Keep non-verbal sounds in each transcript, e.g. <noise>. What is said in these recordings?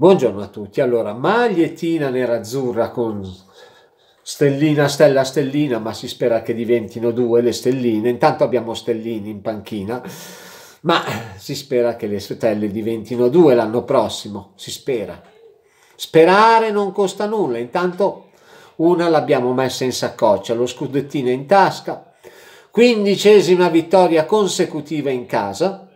Buongiorno a tutti. Allora, magliettina nera-azzurra con stellina, stella, stellina, ma si spera che diventino due le stelline. Intanto abbiamo stellini in panchina, ma si spera che le stelle diventino due l'anno prossimo. Si spera. Sperare non costa nulla. Intanto una l'abbiamo messa in saccoccia, lo scudettino in tasca. Quindicesima vittoria consecutiva in casa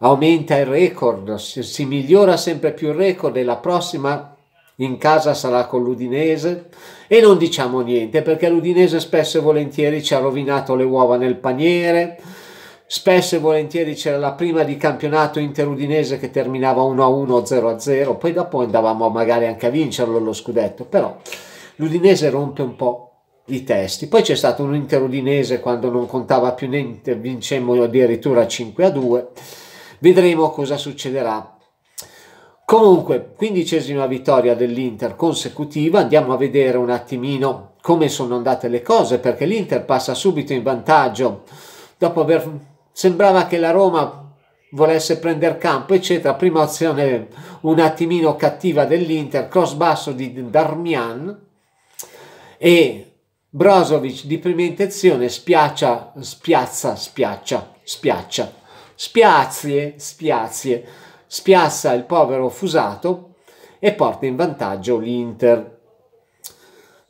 aumenta il record, si, si migliora sempre più il record e la prossima in casa sarà con l'Udinese e non diciamo niente perché l'Udinese spesso e volentieri ci ha rovinato le uova nel paniere, spesso e volentieri c'era la prima di campionato interudinese che terminava 1-1, 0-0, poi dopo andavamo magari anche a vincerlo lo scudetto, però l'Udinese rompe un po' i testi. Poi c'è stato un interudinese quando non contava più niente, vincemmo addirittura 5-2. Vedremo cosa succederà. Comunque, quindicesima vittoria dell'Inter consecutiva, andiamo a vedere un attimino come sono andate le cose, perché l'Inter passa subito in vantaggio, dopo aver... sembrava che la Roma volesse prendere campo, eccetera. Prima azione un attimino cattiva dell'Inter, cross basso di Darmian e Brozovic di prima intenzione spiaccia, spiazza, spiaccia, spiaccia spiazie, spiazie, spiazza il povero Fusato e porta in vantaggio l'Inter.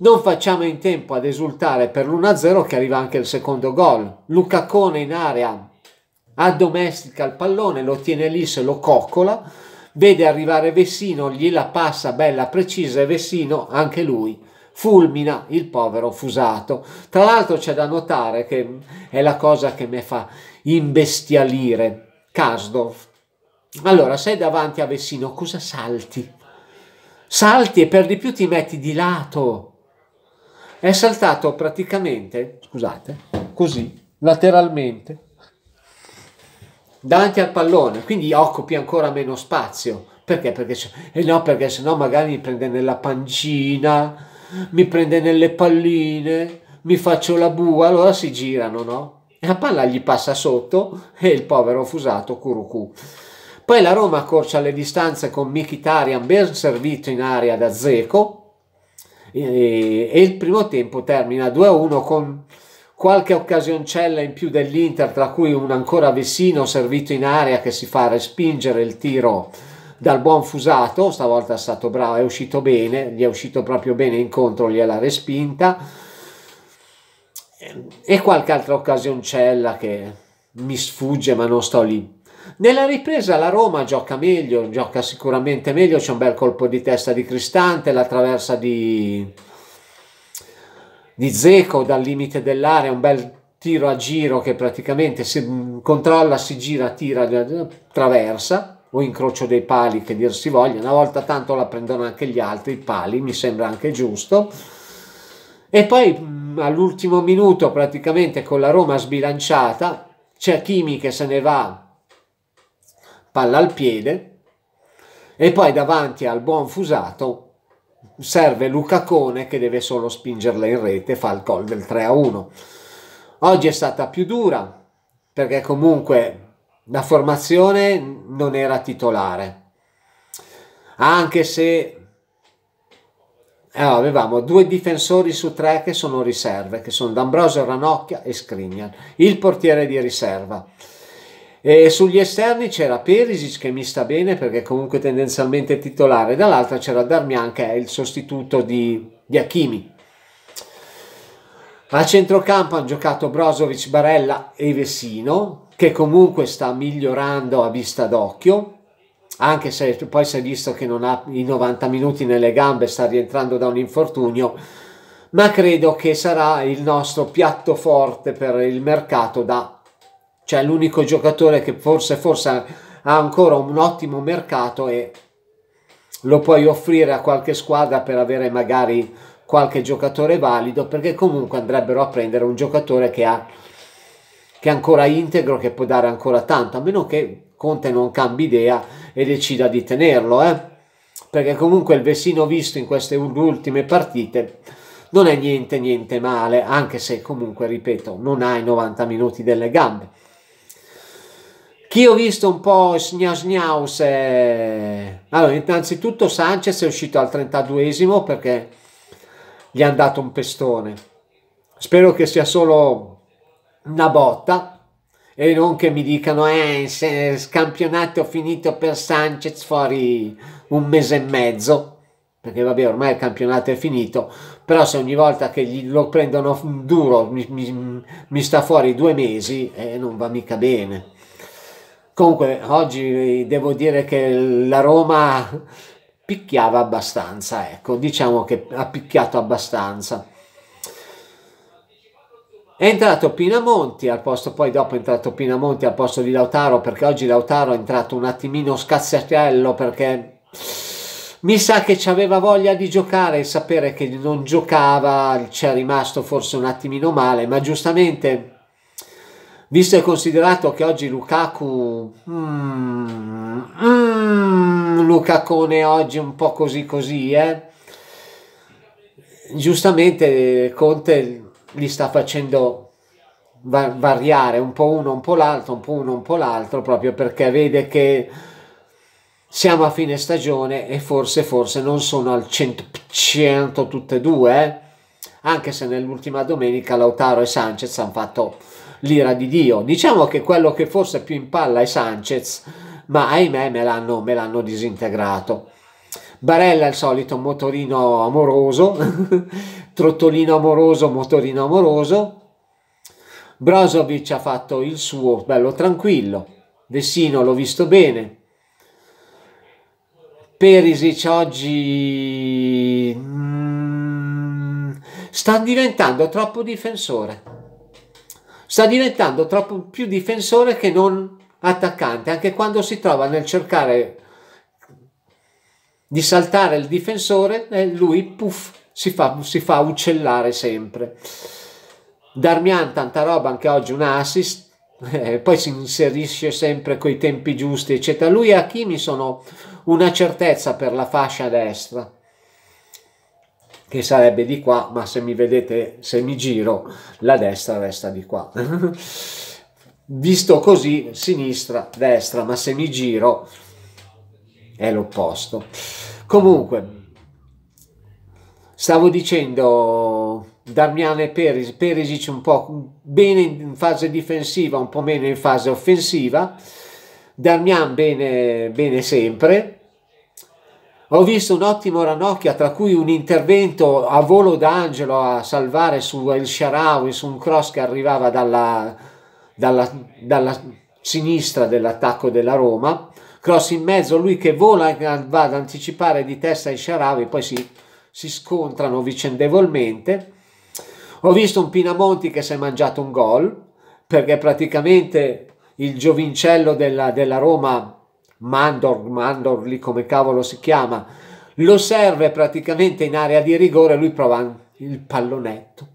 Non facciamo in tempo ad esultare per l'1-0 che arriva anche il secondo gol. Lucacone in area addomestica il pallone, lo tiene lì se lo coccola, vede arrivare Vessino, gliela passa bella precisa e Vessino anche lui fulmina il povero Fusato. Tra l'altro c'è da notare che è la cosa che mi fa imbestialire. Kasdorf. Allora, sei davanti a Vessino, cosa salti? Salti e per di più ti metti di lato. È saltato praticamente, scusate, così, lateralmente, davanti al pallone, quindi occupi ancora meno spazio. Perché? Perché, eh no, perché sennò magari mi prende nella pancina, mi prende nelle palline, mi faccio la bua, allora si girano, no? E la palla gli passa sotto e il povero fusato Curucù. Poi la Roma accorcia le distanze con Mkhitaryan ben servito in aria da Zeco e, e il primo tempo termina 2-1 con qualche occasioncella in più dell'Inter, tra cui un ancora Vessino servito in aria che si fa respingere il tiro dal buon Fusato, stavolta è stato bravo, è uscito bene, gli è uscito proprio bene incontro, gliela respinta e qualche altra occasioncella che mi sfugge ma non sto lì. Nella ripresa la Roma gioca meglio, gioca sicuramente meglio, c'è un bel colpo di testa di Cristante, la traversa di, di Zeco dal limite dell'area, un bel tiro a giro che praticamente si controlla, si gira, tira, traversa o incrocio dei pali che dir si voglia, una volta tanto la prendono anche gli altri i pali, mi sembra anche giusto. E poi mm, all'ultimo minuto praticamente con la Roma sbilanciata c'è Kimi che se ne va palla al piede e poi davanti al buon Fusato serve Luca Cone che deve solo spingerla in rete fa il gol del 3 a 1. Oggi è stata più dura perché comunque la formazione non era titolare, anche se allora, eh, avevamo due difensori su tre che sono riserve, che sono D'Ambrosio, Ranocchia e Skriniar, il portiere di riserva. E sugli esterni c'era Perisic che mi sta bene perché comunque tendenzialmente è titolare, dall'altra c'era Darmian che è il sostituto di, di Hakimi. A centrocampo hanno giocato Brozovic, Barella e Vessino, che comunque sta migliorando a vista d'occhio, anche se poi si è visto che non ha i 90 minuti nelle gambe, sta rientrando da un infortunio, ma credo che sarà il nostro piatto forte per il mercato da cioè l'unico giocatore che forse forse ha ancora un ottimo mercato e lo puoi offrire a qualche squadra per avere magari qualche giocatore valido perché comunque andrebbero a prendere un giocatore che ha che è ancora integro, che può dare ancora tanto, a meno che Conte non cambi idea e decida di tenerlo, eh? perché comunque il Vessino visto in queste ultime partite non è niente niente male, anche se comunque, ripeto, non ha i 90 minuti delle gambe. Chi ho visto un po' Sniaus è... Allora, innanzitutto Sanchez è uscito al 32esimo perché gli hanno dato un pestone. Spero che sia solo una botta e non che mi dicano eh se scampionato finito per Sanchez fuori un mese e mezzo perché vabbè ormai il campionato è finito però se ogni volta che lo prendono duro mi, mi, mi sta fuori due mesi e eh, non va mica bene comunque oggi devo dire che la Roma picchiava abbastanza ecco diciamo che ha picchiato abbastanza è entrato Pinamonti al posto, poi dopo è entrato Pinamonti al posto di Lautaro perché oggi Lautaro è entrato un attimino scazzatello perché mi sa che ci aveva voglia di giocare e sapere che non giocava ci è rimasto forse un attimino male, ma giustamente visto e considerato che oggi Lukaku mm, mm, Lukacone oggi un po' così così eh giustamente Conte li sta facendo va- variare un po' uno, un po' l'altro, un po' uno, un po' l'altro, proprio perché vede che siamo a fine stagione e forse, forse non sono al 100% tutte e due, eh. anche se nell'ultima domenica Lautaro e Sanchez hanno fatto l'ira di Dio. Diciamo che quello che forse più in palla è Sanchez, ma ahimè me l'hanno, me l'hanno disintegrato. Barella il solito motorino amoroso, <laughs> trottolino amoroso, motorino amoroso. Brozovic ha fatto il suo, bello tranquillo. Vessino l'ho visto bene. Perisic oggi mm, sta diventando troppo difensore. Sta diventando troppo più difensore che non attaccante, anche quando si trova nel cercare di saltare il difensore e lui puff, si, fa, si fa uccellare sempre. Darmian tanta roba, anche oggi un assist, eh, poi si inserisce sempre coi tempi giusti, eccetera. Lui e Hakimi sono una certezza per la fascia destra, che sarebbe di qua, ma se mi vedete, se mi giro, la destra resta di qua. <laughs> Visto così, sinistra, destra, ma se mi giro, è l'opposto. Comunque, stavo dicendo Darmian e Peris, Perisic un po' bene in fase difensiva, un po' meno in fase offensiva, Darmian bene, bene sempre. Ho visto un ottimo Ranocchia, tra cui un intervento a volo d'angelo a salvare su El Sharawi, su un cross che arrivava dalla, dalla, dalla sinistra dell'attacco della Roma cross in mezzo, lui che vola va ad anticipare di testa i Sharawi, poi si, si scontrano vicendevolmente. Ho visto un Pinamonti che si è mangiato un gol, perché praticamente il giovincello della, della Roma, Mandor, Mandor lì come cavolo si chiama, lo serve praticamente in area di rigore, lui prova il pallonetto.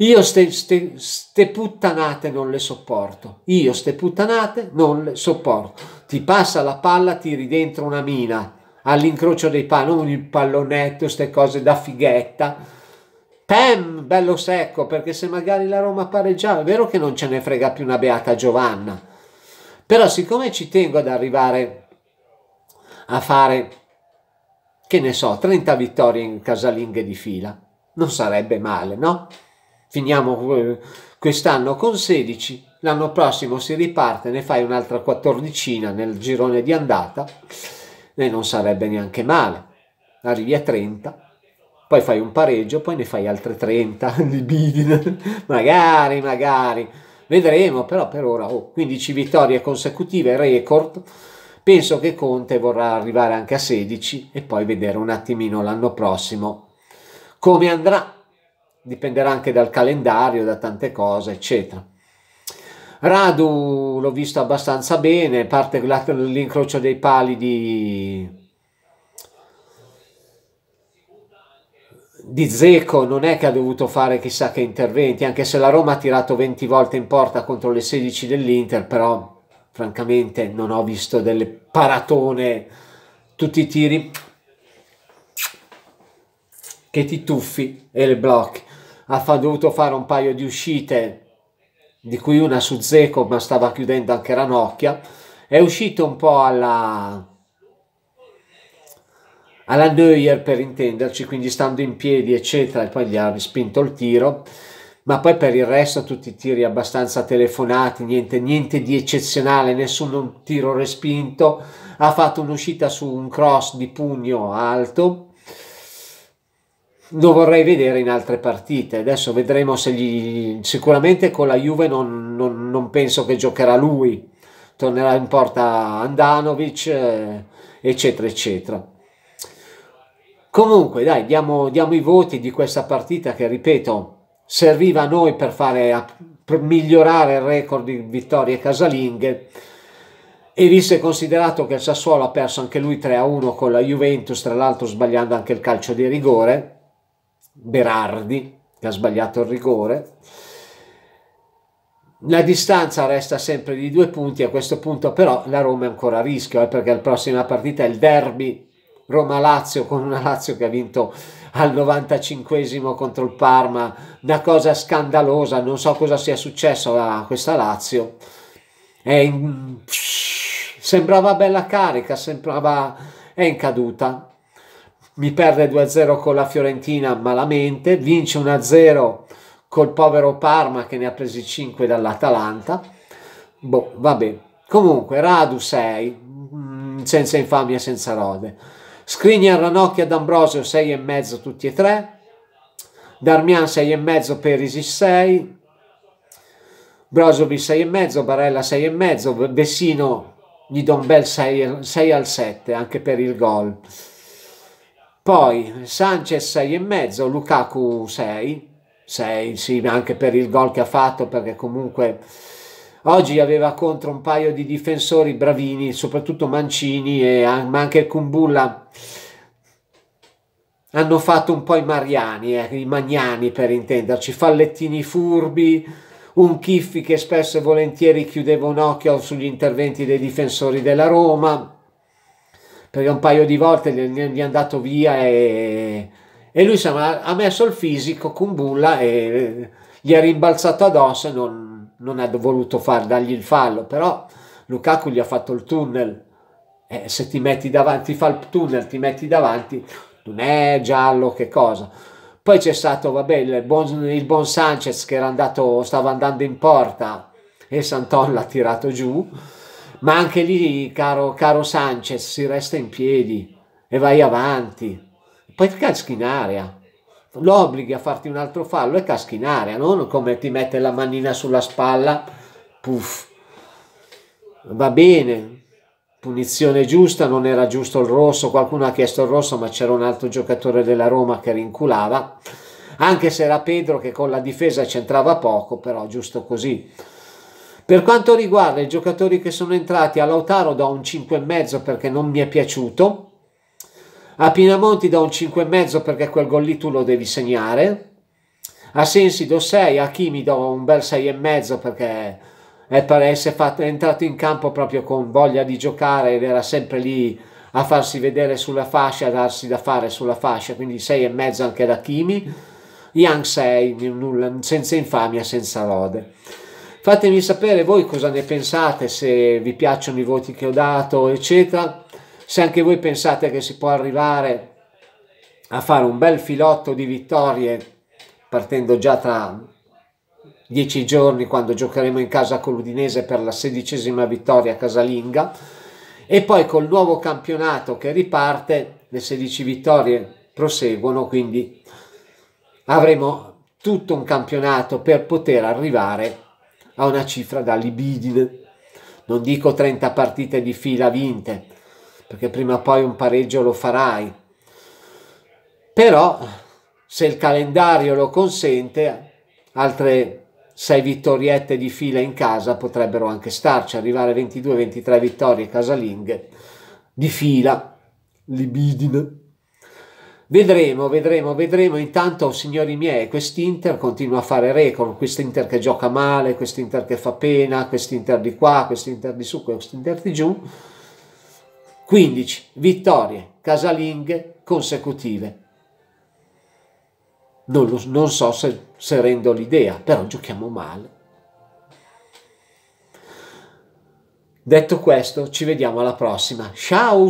Io ste, ste, ste, puttanate non le sopporto. Io ste puttanate non le sopporto ti passa la palla, tiri dentro una mina all'incrocio dei pali, non il pallonetto, queste cose da fighetta. Pam, bello secco, perché se magari la Roma pareggiava, è vero che non ce ne frega più una beata Giovanna. Però siccome ci tengo ad arrivare a fare, che ne so, 30 vittorie in casalinghe di fila, non sarebbe male, no? Finiamo eh, quest'anno con 16 l'anno prossimo si riparte, ne fai un'altra quattordicina nel girone di andata e non sarebbe neanche male. Arrivi a 30, poi fai un pareggio, poi ne fai altre 30 <laughs> di bidin, magari, magari. Vedremo, però per ora oh, 15 vittorie consecutive, record. Penso che Conte vorrà arrivare anche a 16 e poi vedere un attimino l'anno prossimo come andrà. Dipenderà anche dal calendario, da tante cose, eccetera. Radu l'ho visto abbastanza bene, parte l'incrocio dei pali di, di Zeco non è che ha dovuto fare chissà che interventi, anche se la Roma ha tirato 20 volte in porta contro le 16 dell'Inter, però francamente non ho visto delle paratone, tutti i tiri che ti tuffi e le blocchi. Ha dovuto fare un paio di uscite di cui una su Zeco ma stava chiudendo anche Ranocchia, è uscito un po' alla, alla Neuer per intenderci, quindi stando in piedi eccetera, e poi gli ha spinto il tiro, ma poi per il resto tutti i tiri abbastanza telefonati, niente, niente di eccezionale, nessun tiro respinto, ha fatto un'uscita su un cross di pugno alto, lo vorrei vedere in altre partite. Adesso vedremo se gli... sicuramente con la Juve non, non, non penso che giocherà lui, tornerà in porta Andanovic, eh, eccetera, eccetera. Comunque, dai, diamo, diamo, i voti di questa partita che, ripeto, serviva a noi per, fare, per migliorare il record di vittorie casalinghe. E visto e considerato che il Sassuolo ha perso anche lui 3-1 con la Juventus, tra l'altro sbagliando anche il calcio di rigore, Berardi che ha sbagliato il rigore. La distanza resta sempre di due punti, a questo punto però la Roma è ancora a rischio, eh, perché la prossima partita è il derby Roma-Lazio con una Lazio che ha vinto al 95 contro il Parma, una cosa scandalosa, non so cosa sia successo a questa Lazio. È in... Sembrava bella carica, sembrava... è in caduta, mi perde 2-0 con la Fiorentina malamente, vince 1-0 col povero Parma che ne ha presi 5 dall'Atalanta. Boh, vabbè. Comunque, Radu 6, mm, senza infamia, senza rode. Skriniar, Ranocchia, D'Ambrosio 6,5 tutti e tre. Darmian 6,5, Perisic 6. Brozovic 6,5, Barella 6,5, Vessino gli do un bel 6 al 7 anche per il gol. Poi Sanchez 6,5, Lukaku 6, 6 sì, anche per il gol che ha fatto perché comunque oggi aveva contro un paio di difensori bravini, soprattutto Mancini e ma anche Kumbulla hanno fatto un po' i Mariani, eh, i Magnani per intenderci, fallettini furbi, un Chiffi che spesso e volentieri chiudeva un occhio sugli interventi dei difensori della Roma perché un paio di volte gli è andato via e, e lui insomma, ha messo il fisico con Bulla e gli è rimbalzato addosso e non, non ha voluto far, dargli il fallo, però Lukaku gli ha fatto il tunnel, eh, se ti metti davanti, fa il tunnel, ti metti davanti, non è giallo che cosa. Poi c'è stato vabbè, il, buon, il buon Sanchez che era andato, stava andando in porta e Santon l'ha tirato giù ma anche lì, caro, caro Sanchez, si resta in piedi e vai avanti. Poi ti caschi in aria, lo obblighi a farti un altro fallo e caschi in aria, non come ti mette la manina sulla spalla, puff. Va bene, punizione giusta, non era giusto il rosso, qualcuno ha chiesto il rosso ma c'era un altro giocatore della Roma che rinculava, anche se era Pedro che con la difesa c'entrava poco, però giusto così. Per quanto riguarda i giocatori che sono entrati, a Lautaro do un 5,5 perché non mi è piaciuto, a Pinamonti do un 5,5 perché quel gol lì tu lo devi segnare, a Sensi do 6, a Kimi do un bel 6,5 perché è per essere fatto, è entrato in campo proprio con voglia di giocare ed era sempre lì a farsi vedere sulla fascia, a darsi da fare sulla fascia, quindi 6,5 anche da Kimi, Yang 6, nulla, senza infamia, senza lode. Fatemi sapere voi cosa ne pensate, se vi piacciono i voti che ho dato, eccetera. Se anche voi pensate che si può arrivare a fare un bel filotto di vittorie partendo già tra dieci giorni quando giocheremo in casa con l'Udinese per la sedicesima vittoria casalinga e poi col nuovo campionato che riparte le 16 vittorie proseguono quindi avremo tutto un campionato per poter arrivare a una cifra da libidine. Non dico 30 partite di fila vinte, perché prima o poi un pareggio lo farai. Però, se il calendario lo consente, altre 6 vittoriette di fila in casa potrebbero anche starci, arrivare a 22-23 vittorie casalinghe di fila, libidine. Vedremo, vedremo, vedremo. Intanto, signori miei, quest'Inter continua a fare record. Quest'Inter che gioca male, quest'Inter che fa pena, quest'Inter di qua, quest'Inter di su, quest'Inter di giù. 15 vittorie casalinghe consecutive. Non, lo, non so se, se rendo l'idea, però giochiamo male. Detto questo, ci vediamo alla prossima. Ciao!